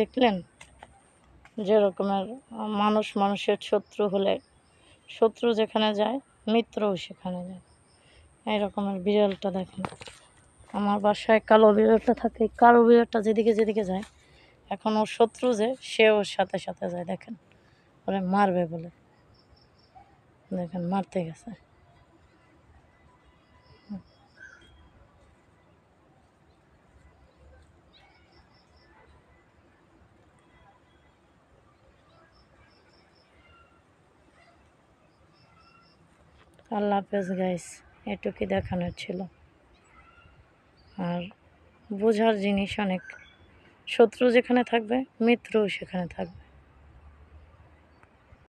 দেখলেন যেরকমের মানুষ মানুষের শত্রু হলে শত্রু যেখানে যায় মিত্রও সেখানে যায় এই রকমের বিড়ালটা দেখেন আমার বাসায় কালো বিড়ালটা থাকে কালো বিড়ালটা যেদিকে যেদিকে যায় এখন ওর শত্রু যে সে ওর সাথে সাথে যায় দেখেন ওরে মারবে বলে দেখেন মারতে গেছে আল্লাহ হাফেজ গাইস এটুকুই দেখানোর ছিল আর বোঝার জিনিস অনেক শত্রু যেখানে থাকবে মিত্রও সেখানে থাকবে